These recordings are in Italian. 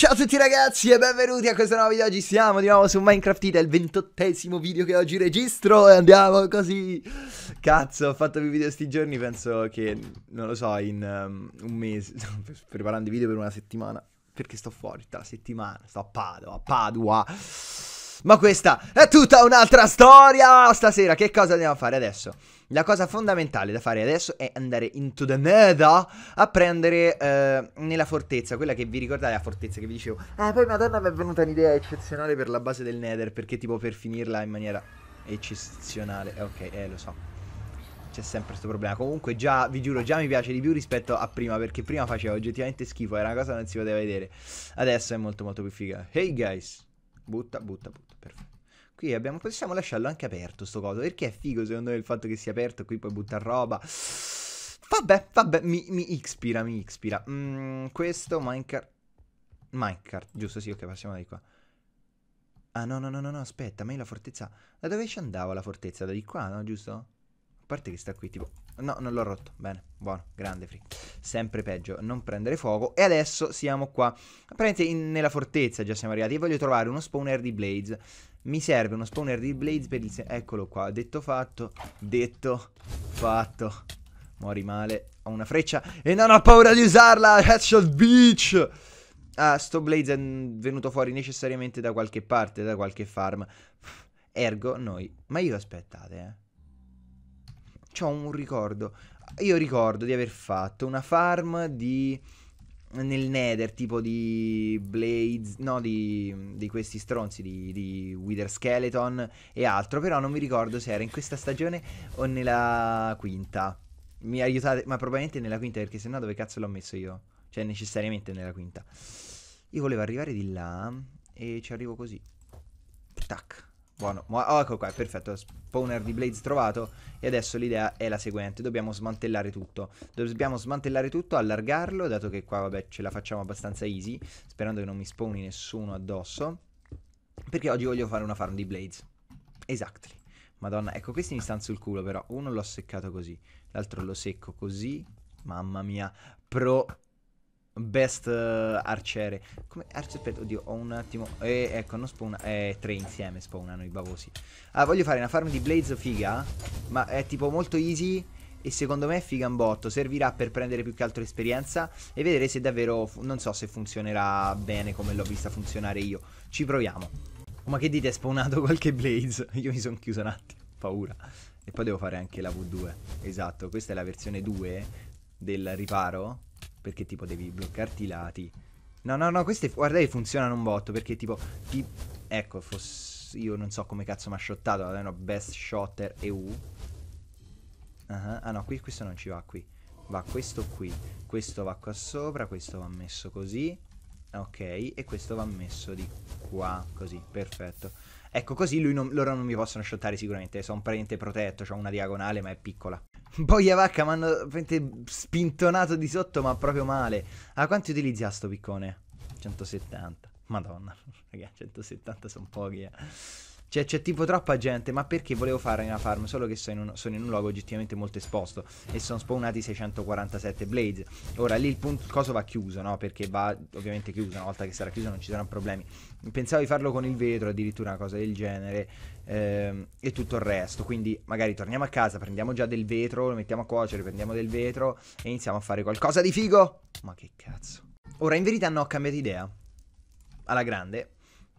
Ciao a tutti ragazzi e benvenuti a questo nuovo video, oggi siamo di nuovo su Minecraft Ita, il ventottesimo video che oggi registro e andiamo così Cazzo, ho fatto più video sti giorni, penso che, non lo so, in um, un mese, sto preparando i video per una settimana Perché sto fuori tutta la settimana, sto a Padova, a Padua ma questa è tutta un'altra storia Stasera che cosa andiamo a fare adesso? La cosa fondamentale da fare adesso è andare into the nether a prendere eh, nella fortezza, quella che vi ricordate la fortezza che vi dicevo. Eh, poi madonna mi è venuta un'idea eccezionale per la base del nether, perché tipo per finirla in maniera eccezionale. Eh, ok, eh lo so. C'è sempre questo problema. Comunque già, vi giuro, già mi piace di più rispetto a prima, perché prima faceva oggettivamente schifo, era una cosa che non si poteva vedere. Adesso è molto molto più figa. Hey guys! Butta, butta, butta, perfetto. Qui abbiamo, possiamo lasciarlo anche aperto sto coso, perché è figo secondo me il fatto che sia aperto, qui puoi buttare roba. Vabbè, vabbè, mi, mi ispira, mi ispira. Mm, questo, Minecraft, Minecraft, giusto, sì, ok, passiamo da di qua. Ah, no, no, no, no, no, aspetta, ma io la fortezza... Da dove ci andava la fortezza? Da di qua, no, giusto? parte che sta qui tipo... No, non l'ho rotto. Bene, buono, grande Free. Sempre peggio non prendere fuoco. E adesso siamo qua. Apparentemente nella fortezza già siamo arrivati. e voglio trovare uno spawner di Blaze. Mi serve uno spawner di Blaze per il... Eccolo qua, detto fatto. Detto fatto. muori male. Ho una freccia e non ho paura di usarla. Headshot Beach. Ah, sto Blaze è venuto fuori necessariamente da qualche parte, da qualche farm. Ergo, noi. Ma io aspettate, eh ho un ricordo. Io ricordo di aver fatto una farm di nel Nether, tipo di Blades, no, di, di questi stronzi, di, di, Wither Skeleton e altro, però non mi ricordo se era in questa stagione o nella quinta. Mi aiutate, ma probabilmente nella quinta, perché sennò dove cazzo l'ho messo io? Cioè, necessariamente nella quinta. Io volevo arrivare di là e ci arrivo così. Tac. Buono, oh, ecco qua, perfetto, spawner di blades trovato e adesso l'idea è la seguente, dobbiamo smantellare tutto, dobbiamo smantellare tutto, allargarlo, dato che qua vabbè ce la facciamo abbastanza easy, sperando che non mi spawni nessuno addosso, perché oggi voglio fare una farm di blades, exactly, madonna, ecco questi mi stanno sul culo però, uno l'ho seccato così, l'altro lo secco così, mamma mia, pro Best uh, arciere. Come arciere? oddio, ho un attimo. Eh, ecco, non spawna. Eh, tre insieme spawnano i bavosi. Ah, voglio fare una farm di blaze figa. Ma è tipo molto easy. E secondo me è figa un botto. Servirà per prendere più che altro esperienza. E vedere se davvero. Non so se funzionerà bene come l'ho vista funzionare io. Ci proviamo. ma che dite, è spawnato qualche blaze? Io mi sono chiuso un attimo. Paura. E poi devo fare anche la V2. Esatto, questa è la versione 2 del riparo perché tipo devi bloccarti i lati. No, no, no, queste guardate funzionano un botto perché tipo ti... Ecco, foss... io non so come cazzo mi ha shottato, vabbè, no, best shotter EU. Uh -huh. Ah no, qui, questo non ci va qui. Va questo qui, questo va qua sopra, questo va messo così. Ok, e questo va messo di qua, così, perfetto. Ecco, così non, loro non mi possono shottare sicuramente, sono un parente protetto, ho cioè una diagonale ma è piccola. Poi vacca mi hanno spintonato di sotto, ma proprio male. A quanti utilizzi ha sto piccone? 170. Madonna, raga, 170 sono pochi. Eh. Cioè, c'è tipo troppa gente. Ma perché volevo fare una farm? Solo che sono in, un, sono in un luogo oggettivamente molto esposto. E sono spawnati 647 blades. Ora lì il punto. Il coso va chiuso, no? Perché va ovviamente chiuso. Una volta che sarà chiuso non ci saranno problemi. Pensavo di farlo con il vetro, addirittura una cosa del genere. Ehm, e tutto il resto. Quindi magari torniamo a casa, prendiamo già del vetro, lo mettiamo a cuocere, prendiamo del vetro e iniziamo a fare qualcosa di figo. Ma che cazzo. Ora in verità no, ho cambiato idea. Alla grande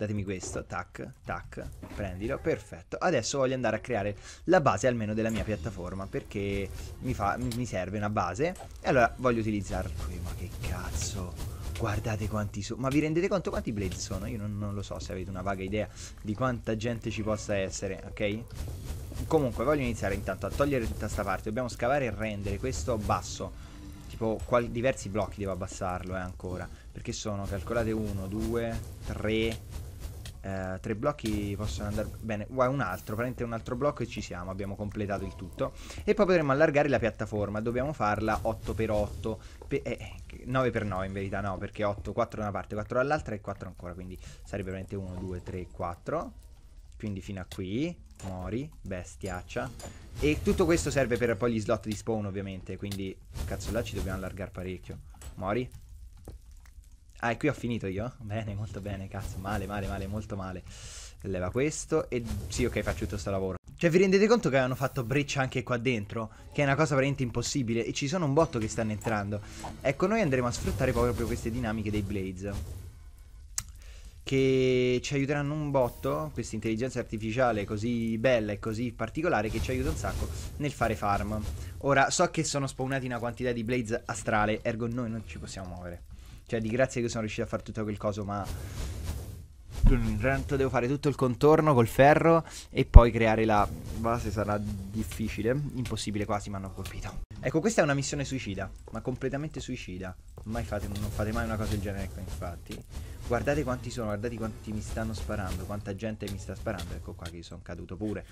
Datemi questo, tac, tac, prendilo, perfetto. Adesso voglio andare a creare la base almeno della mia piattaforma perché mi, fa, mi serve una base e allora voglio utilizzarla qui, ma che cazzo... Guardate quanti sono. Ma vi rendete conto quanti blade sono? Io non, non, lo so se avete una vaga idea di quanta gente ci possa essere, ok? Comunque voglio iniziare intanto a togliere tutta questa parte. Dobbiamo scavare e rendere questo basso. Tipo diversi blocchi devo abbassarlo eh, ancora. Perché sono, calcolate, 1, 2, 3, eh, tre blocchi possono andare bene un altro, prendete un altro blocco e ci siamo abbiamo completato il tutto e poi potremo allargare la piattaforma, dobbiamo farla 8x8 pe eh, 9x9 in verità no, perché 8, 4 da una parte 4 dall'altra e 4 ancora quindi sarebbe veramente 1, 2, 3, 4 quindi fino a qui Mori, bestiaccia E tutto questo serve per poi gli slot di spawn ovviamente Quindi, cazzo là ci dobbiamo allargare parecchio Mori Ah, e qui ho finito io? Bene, molto bene, cazzo. Male, male, male, molto male. Leva questo e sì, ok, faccio tutto sto lavoro. Cioè, vi rendete conto che hanno fatto breccia anche qua dentro? Che è una cosa veramente impossibile e ci sono un botto che stanno entrando. Ecco, noi andremo a sfruttare proprio queste dinamiche dei Blades. Che ci aiuteranno un botto, questa intelligenza artificiale così bella e così particolare che ci aiuta un sacco nel fare farm. Ora, so che sono spawnati una quantità di Blades astrale, ergo noi non ci possiamo muovere. Cioè, di grazie che sono riuscito a fare tutto quel coso, ma. Intanto devo fare tutto il contorno col ferro e poi creare la base sarà difficile, impossibile quasi, mi hanno colpito. Ecco, questa è una missione suicida, ma completamente suicida. Mai fate, non fate mai una cosa del genere, ecco, infatti. Guardate quanti sono, guardate quanti mi stanno sparando, quanta gente mi sta sparando. Ecco qua che sono caduto pure.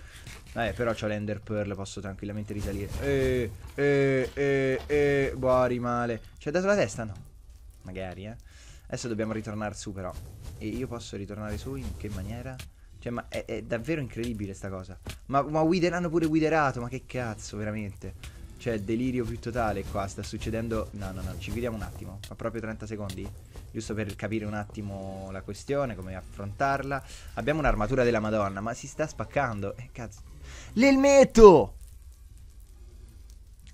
Vabbè, però ho l'Ender Pearl, posso tranquillamente risalire. eeeh eh, eh, eh, boh, eh, rimale. Ci ha dato la testa? No. Magari, eh. Adesso dobbiamo ritornare su però. E io posso ritornare su in che maniera? Cioè, ma è, è davvero incredibile sta cosa. Ma, ma hanno pure guiderato, ma che cazzo, veramente. Cioè, delirio più totale qua, sta succedendo... No, no, no, ci vediamo un attimo. Fa proprio 30 secondi? Giusto per capire un attimo la questione, come affrontarla. Abbiamo un'armatura della Madonna, ma si sta spaccando. Eh, cazzo. L'elmetto!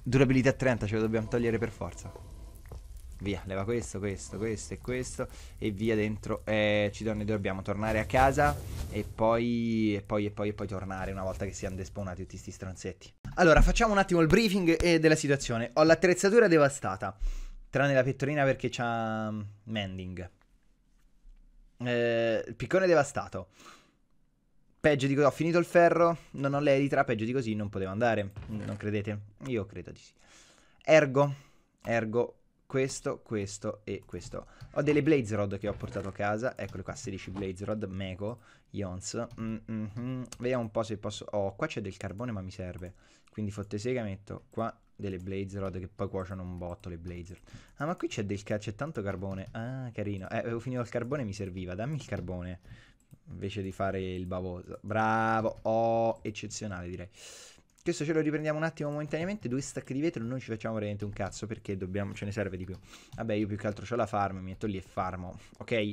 Durabilità 30, ce lo dobbiamo togliere per forza. Via, leva questo, questo, questo e questo E via dentro eh, Ci donne dobbiamo tornare a casa E poi, e poi, e poi, e poi tornare Una volta che siano despawnati tutti questi stronzetti Allora, facciamo un attimo il briefing eh, della situazione Ho l'attrezzatura devastata Tranne la pettorina perché c'ha mm, Mending eh, Il piccone devastato Peggio di così, ho finito il ferro, non ho l'editra, peggio di così non poteva andare, non credete? Io credo di sì. Ergo, ergo, questo, questo e questo. Ho delle Blaze Rod che ho portato a casa, eccole qua, 16 Blaze Rod, Mego, Ions. Mm -hmm. Vediamo un po' se posso... Oh, qua c'è del carbone ma mi serve. Quindi fottesega metto qua delle Blaze Rod che poi cuociono un botto le Blaze Rod. Ah, ma qui c'è del ca- c'è tanto carbone. Ah, carino. Eh, avevo finito il carbone mi serviva, dammi il carbone. Invece di fare il bavoso. Bravo, oh, eccezionale direi. Questo ce lo riprendiamo un attimo momentaneamente. Due stacchi di vetro, non ci facciamo veramente un cazzo perché dobbiamo, ce ne serve di più. Vabbè, io più che altro ho la farm, mi metto lì e farmo, ok?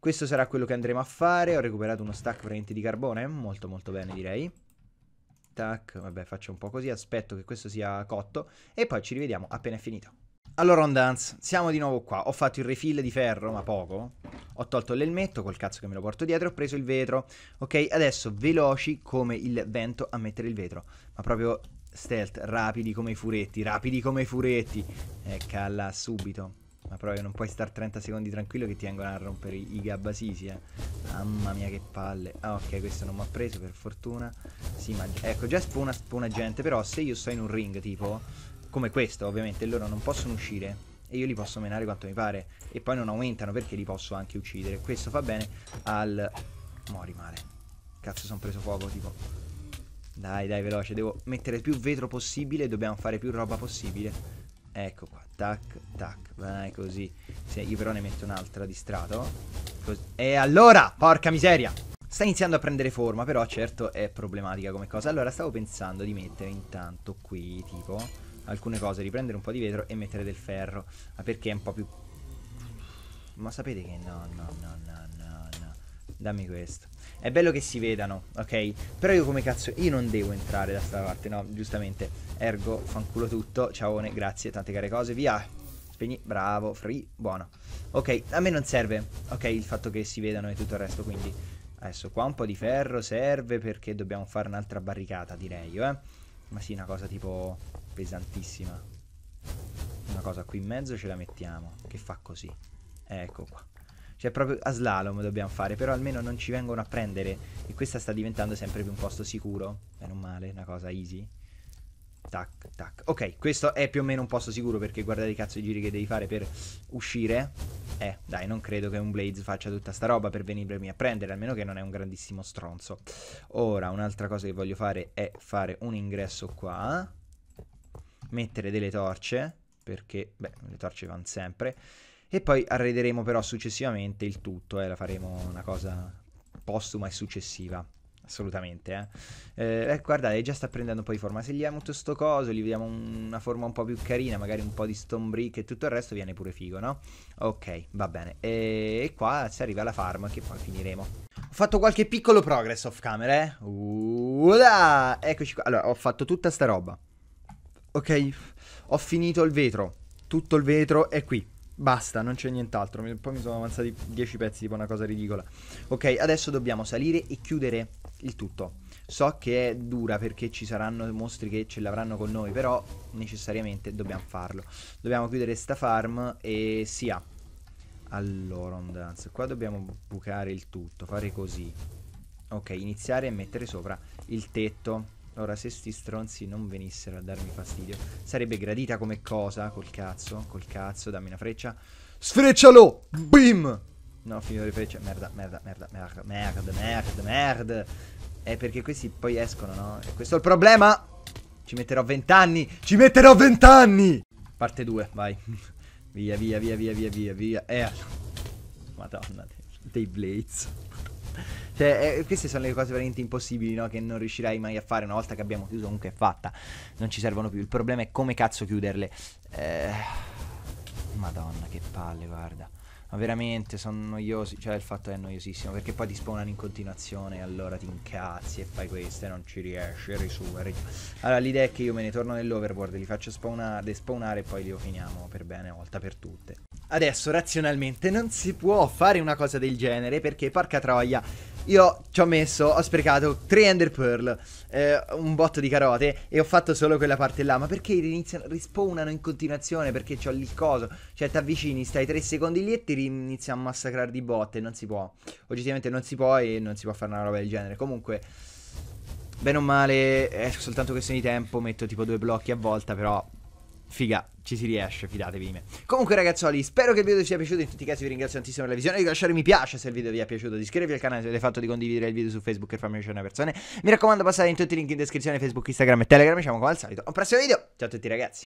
Questo sarà quello che andremo a fare. Ho recuperato uno stack veramente di carbone, molto molto bene direi. Tac, vabbè faccio un po' così, aspetto che questo sia cotto e poi ci rivediamo appena è finito. Allora on dance, siamo di nuovo qua. Ho fatto il refill di ferro, ma poco, ho tolto l'elmetto col cazzo che me lo porto dietro, ho preso il vetro. Ok, adesso veloci come il vento a mettere il vetro. Ma proprio stealth, rapidi come i furetti, rapidi come i furetti. E eh, calla subito. Ma proprio non puoi stare 30 secondi tranquillo che ti vengono a rompere i gabbasisi, eh. Mamma mia che palle. Ah, ok, questo non mi ha preso per fortuna. Sì, ma ecco, già spuna, spawna gente, però se io sto in un ring tipo come questo, ovviamente, loro non possono uscire e io li posso menare quanto mi pare e poi non aumentano perché li posso anche uccidere. Questo fa bene al... Mori male. Cazzo, sono preso fuoco, tipo. Dai, dai, veloce. Devo mettere più vetro possibile. Dobbiamo fare più roba possibile. Ecco qua. Tac, tac. Vai così. Se io però ne metto un'altra di strato. Cos e allora, porca miseria. Sta iniziando a prendere forma, però certo è problematica come cosa. Allora, stavo pensando di mettere intanto qui, tipo alcune cose, riprendere un po' di vetro e mettere del ferro, ma perché è un po' più... Ma sapete che no, no, no, no, no, no. Dammi questo. È bello che si vedano, ok? Però io come cazzo... Io non devo entrare da sta parte, no? Giustamente. Ergo, fanculo tutto. Ciaone, grazie, tante care cose. Via. Spegni. Bravo, free. Buono. Ok, a me non serve, ok, il fatto che si vedano e tutto il resto, quindi... Adesso qua un po' di ferro serve perché dobbiamo fare un'altra barricata, direi, eh? Ma sì, una cosa tipo pesantissima. Una cosa qui in mezzo ce la mettiamo. Che fa così. Eh, ecco qua. Cioè proprio a slalom dobbiamo fare, però almeno non ci vengono a prendere. E questa sta diventando sempre più un posto sicuro. Meno male, una cosa easy. Tac, tac. Ok, questo è più o meno un posto sicuro perché guardate i cazzo i giri che devi fare per uscire. Eh, dai, non credo che un Blaze faccia tutta sta roba per venirmi a prendere, almeno che non è un grandissimo stronzo. Ora, un'altra cosa che voglio fare è fare un ingresso qua. Mettere delle torce, perché, beh, le torce vanno sempre. E poi arrederemo però successivamente il tutto, eh, la faremo una cosa postuma e successiva assolutamente. Eh. Eh, eh guardate, già sta prendendo un po' di forma. Se gli diamo tutto sto coso, gli diamo una forma un po' più carina, magari un po' di stone brick e tutto il resto, viene pure figo, no? Ok, va bene. E, e qua si arriva alla farm che poi finiremo. Ho fatto qualche piccolo progress off camera, eh? Ula! Uh, Eccoci qua. Allora, ho fatto tutta sta roba. Ok, ho finito il vetro. Tutto il vetro è qui. Basta, non c'è nient'altro. poi mi sono avanzati 10 pezzi, tipo una cosa ridicola. Ok, adesso dobbiamo salire e chiudere il tutto. So che è dura perché ci saranno mostri che ce l'avranno con noi, però necessariamente dobbiamo farlo. Dobbiamo chiudere sta farm e sia. Allora, ondance. Qua dobbiamo bucare il tutto, fare così. Ok, iniziare a mettere sopra il tetto. Allora, se sti stronzi non venissero a darmi fastidio, sarebbe gradita come cosa, col cazzo, col cazzo, dammi una freccia. Sfreccialo! Bim! No, finito di freccia. Merda, merda, merda, merda, merda, merda, merda. È perché questi poi escono, no? E questo è il problema! Ci metterò vent'anni! Ci metterò vent'anni! Parte 2, vai. via, via, via, via, via, via, via. Eh. Madonna, dei blades. Cioè, eh, queste sono le cose veramente impossibili, no? Che non riuscirai mai a fare una volta che abbiamo chiuso, comunque è fatta. Non ci servono più. Il problema è come cazzo chiuderle. Eh, Madonna, che palle, guarda. Ma veramente sono noiosi. Cioè, il fatto è noiosissimo. Perché poi ti spawnano in continuazione. Allora ti incazzi e fai queste. Non ci riesci. Eri su. Eri... Allora, l'idea è che io me ne torno nell'overboard. Li faccio spawnare, despawnare e poi li finiamo per bene, una volta per tutte. Adesso razionalmente non si può fare una cosa del genere perché porca troia io ci ho messo, ho sprecato 3 Ender Pearl, eh, un botto di carote e ho fatto solo quella parte là. Ma perché iniziano, rispawnano in continuazione? Perché c'ho lì il coso. Cioè, ti avvicini, stai 3 secondi lì e ti inizi a massacrare di botte. Non si può. Oggettivamente non si può e non si può fare una roba del genere. Comunque, bene o male, è eh, soltanto questione di tempo. Metto tipo due blocchi a volta, però Figa, ci si riesce, fidatevi di me. Comunque, ragazzoli, spero che il video vi sia piaciuto. In tutti i casi, vi ringrazio tantissimo per la visione. Di lasciare mi piace se il video vi è piaciuto. Di iscrivervi al canale se avete fatto, di condividere il video su Facebook e farmi piacere a persone. Mi raccomando, passate in tutti i link in descrizione: Facebook, Instagram e Telegram. Ci vediamo come al solito. un prossimo video. Ciao a tutti, ragazzi.